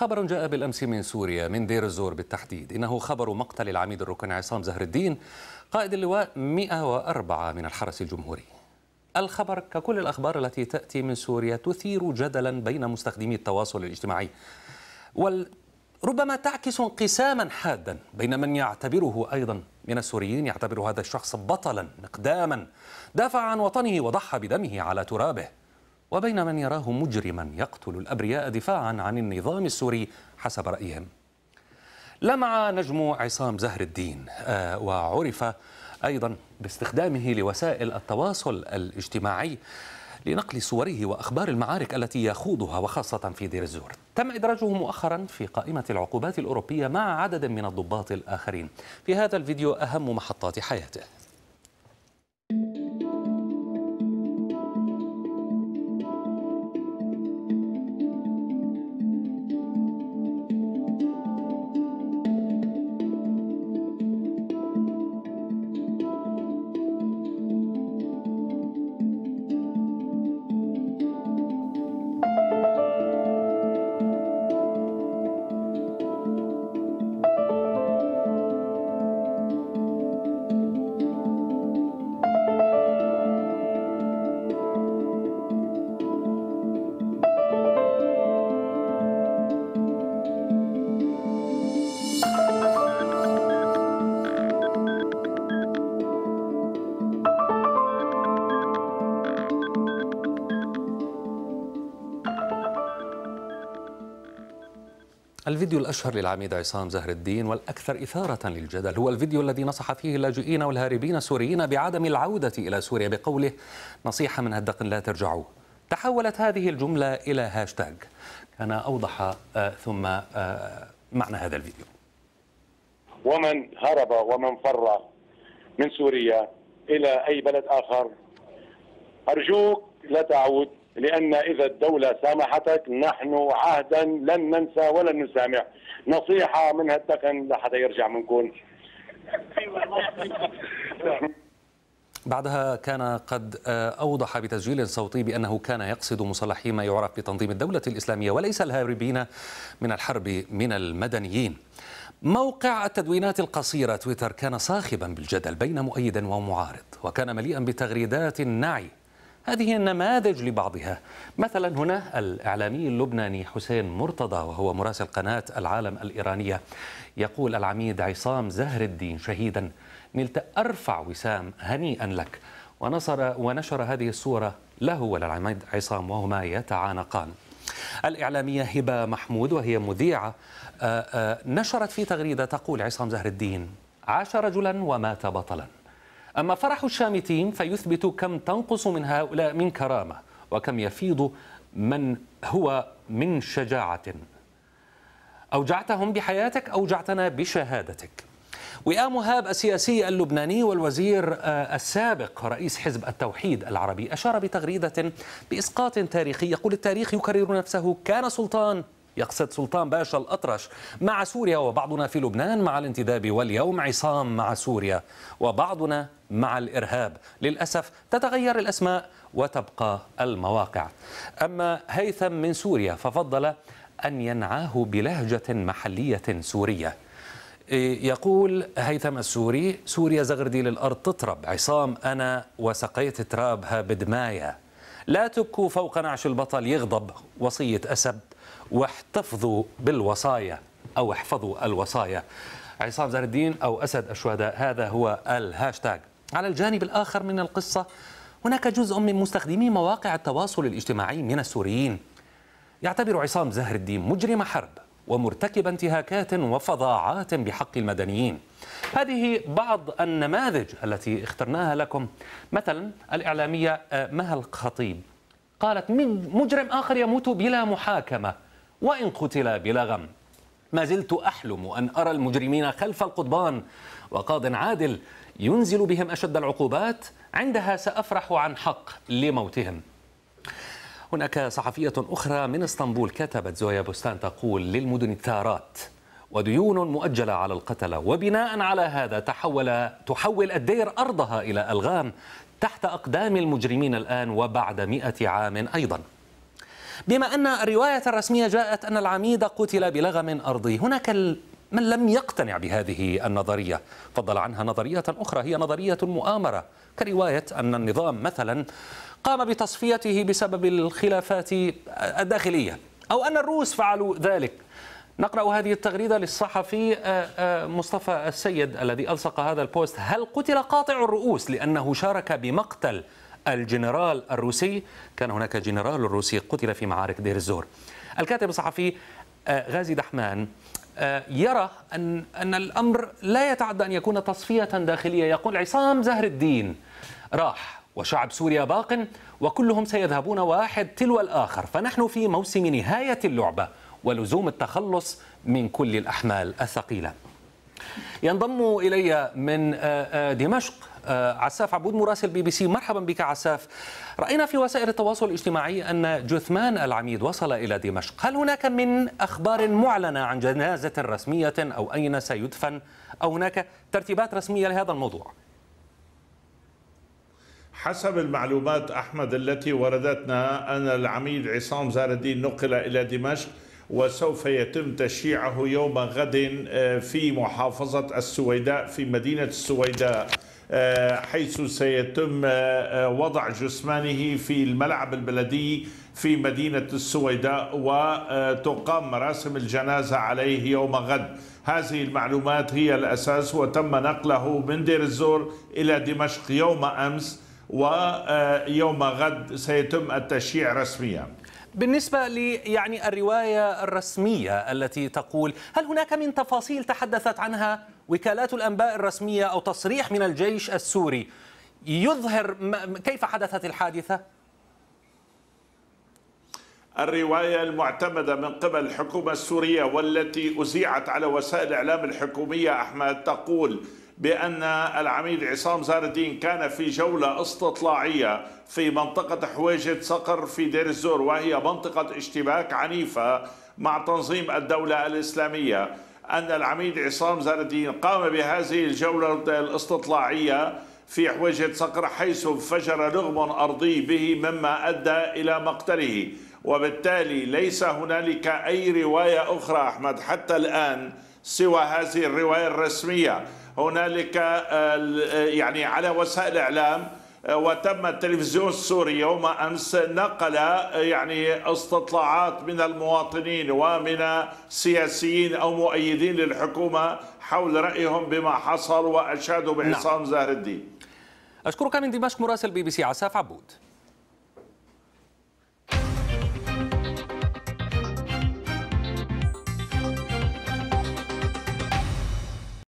خبر جاء بالأمس من سوريا من دير الزور بالتحديد إنه خبر مقتل العميد الركن عصام زهر الدين قائد اللواء 104 من الحرس الجمهوري الخبر ككل الأخبار التي تأتي من سوريا تثير جدلا بين مستخدمي التواصل الاجتماعي وربما تعكس انقساما حادا بين من يعتبره أيضا من السوريين يعتبر هذا الشخص بطلا مقداما دافع عن وطنه وضحى بدمه على ترابه وبين من يراه مجرما يقتل الأبرياء دفاعا عن النظام السوري حسب رأيهم لمع نجم عصام زهر الدين آه، وعرف أيضا باستخدامه لوسائل التواصل الاجتماعي لنقل صوره وأخبار المعارك التي يخوضها وخاصة في دير الزور تم إدراجه مؤخرا في قائمة العقوبات الأوروبية مع عدد من الضباط الآخرين في هذا الفيديو أهم محطات حياته الفيديو الأشهر للعميد عصام زهر الدين والأكثر إثارة للجدل هو الفيديو الذي نصح فيه اللاجئين والهاربين السوريين بعدم العودة إلى سوريا بقوله نصيحة من هدق لا ترجعوا تحولت هذه الجملة إلى هاشتاج كان أوضح آه، ثم آه، معنى هذا الفيديو ومن هرب ومن فر من سوريا إلى أي بلد آخر أرجوك لا تعود لأن إذا الدولة سامحتك نحن عهدا لن ننسى ولن نسامح نصيحة من هالتقن لحتى يرجع منكم بعدها كان قد آه، أوضح بتسجيل صوتي بأنه كان يقصد مصلحي ما يعرف بتنظيم الدولة الإسلامية وليس الهاربين من الحرب من المدنيين موقع التدوينات القصيرة تويتر كان صاخبا بالجدل بين مؤيد ومعارض وكان مليئا بتغريدات النعي هذه النماذج لبعضها مثلا هنا الإعلامي اللبناني حسين مرتضى وهو مراسل قناة العالم الإيرانية يقول العميد عصام زهر الدين شهيدا نلت أرفع وسام هنيئا لك ونصر ونشر هذه الصورة له وللعميد عصام وهما يتعانقان الإعلامية هبة محمود وهي مذيعة آه، آه، نشرت في تغريدة تقول عصام زهر الدين عاش رجلا ومات بطلا أما فرح الشامتين فيثبت كم تنقص من هؤلاء من كرامة وكم يفيض من هو من شجاعة أوجعتهم بحياتك أوجعتنا بشهادتك وئام هاب السياسي اللبناني والوزير آه، السابق رئيس حزب التوحيد العربي أشار بتغريدة بإسقاط تاريخي يقول التاريخ يكرر نفسه كان سلطان يقصد سلطان باشا الأطرش مع سوريا وبعضنا في لبنان مع الانتداب واليوم عصام مع سوريا وبعضنا مع الإرهاب للأسف تتغير الأسماء وتبقى المواقع أما هيثم من سوريا ففضل أن ينعاه بلهجة محلية سورية يقول هيثم السوري سوريا زغردي للأرض تطرب عصام أنا وسقيت ترابها بدمايا لا تبكوا فوق نعش البطل يغضب وصية أسد واحتفظوا بالوصايا أو احفظوا الوصايا عصام زهر الدين أو أسد الشهداء هذا هو الهاشتاج على الجانب الآخر من القصة هناك جزء من مستخدمي مواقع التواصل الاجتماعي من السوريين يعتبر عصام زهر الدين مجرم حرب ومرتكب انتهاكات وفظاعات بحق المدنيين هذه بعض النماذج التي اخترناها لكم مثلا الإعلامية آه، مها الخطيب قالت مجرم آخر يموت بلا محاكمة وإن قتل بلا غم ما زلت أحلم أن أرى المجرمين خلف القضبان وقاض عادل ينزل بهم أشد العقوبات عندها سأفرح عن حق لموتهم هناك صحفية أخرى من اسطنبول كتبت زويا بستان تقول للمدن الثارات وديون مؤجلة على القتلة وبناء على هذا تحول تحول الدير أرضها إلى ألغام تحت أقدام المجرمين الآن وبعد مئة عام أيضا بما أن الرواية الرسمية جاءت أن العميد قتل بلغم أرضي هناك من لم يقتنع بهذه النظرية فضل عنها نظرية أخرى هي نظرية المؤامرة كرواية أن النظام مثلا قام بتصفيته بسبب الخلافات الداخلية أو أن الروس فعلوا ذلك نقرأ هذه التغريدة للصحفي آه، آه، مصطفى السيد الذي ألصق هذا البوست هل قتل قاطع الرؤوس لأنه شارك بمقتل الجنرال الروسي كان هناك جنرال روسي قتل في معارك دير الزور الكاتب الصحفي آه، غازي دحمان يرى أن, أن الأمر لا يتعدى أن يكون تصفية داخلية يقول عصام زهر الدين راح وشعب سوريا باق وكلهم سيذهبون واحد تلو الآخر فنحن في موسم نهاية اللعبة ولزوم التخلص من كل الأحمال الثقيلة ينضم إلي من آه، آه، دمشق آه، عساف عبود مراسل بي بي سي مرحبا بك عساف رأينا في وسائل التواصل الاجتماعي أن جثمان العميد وصل إلى دمشق هل هناك من أخبار معلنة عن جنازة رسمية أو أين سيدفن أو هناك ترتيبات رسمية لهذا الموضوع؟ حسب المعلومات احمد التي وردتنا ان العميد عصام زار الدين نقل الى دمشق وسوف يتم تشييعه يوم غد آه، في محافظة السويداء في مدينة السويداء آه، حيث سيتم آه، وضع جثمانه في الملعب البلدي في مدينة السويداء وتقام مراسم الجنازة عليه يوم غد هذه المعلومات هي الأساس وتم نقله من دير الزور إلى دمشق يوم أمس ويوم غد سيتم التشييع رسميا بالنسبة ليعني الرواية الرسمية التي تقول هل هناك من تفاصيل تحدثت عنها وكالات الأنباء الرسمية أو تصريح من الجيش السوري يظهر كيف حدثت الحادثة؟ الرواية المعتمدة من قبل الحكومة السورية والتي أذيعت على وسائل الإعلام الحكومية أحمد تقول بأن العميد عصام زار الدين كان في جولة استطلاعية في منطقة حويجة صقر في دير الزور وهي منطقة اشتباك عنيفة مع تنظيم الدولة الإسلامية أن العميد عصام زار الدين قام بهذه الجولة الاستطلاعية في حويجة صقر حيث انفجر لغم أرضي به مما أدى إلى مقتله وبالتالي ليس هنالك أي رواية أخرى أحمد حتى الآن سوى هذه الرواية الرسمية هنالك آه، آه، يعني على وسائل الإعلام آه، وتم التلفزيون السوري يوم امس نقل يعني استطلاعات من المواطنين ومن سياسيين او مؤيدين للحكومه حول رايهم بما حصل واشادوا بحصان نعم. زهر الدين. اشكرك من دمشق مراسل بي بي سي عساف عبود.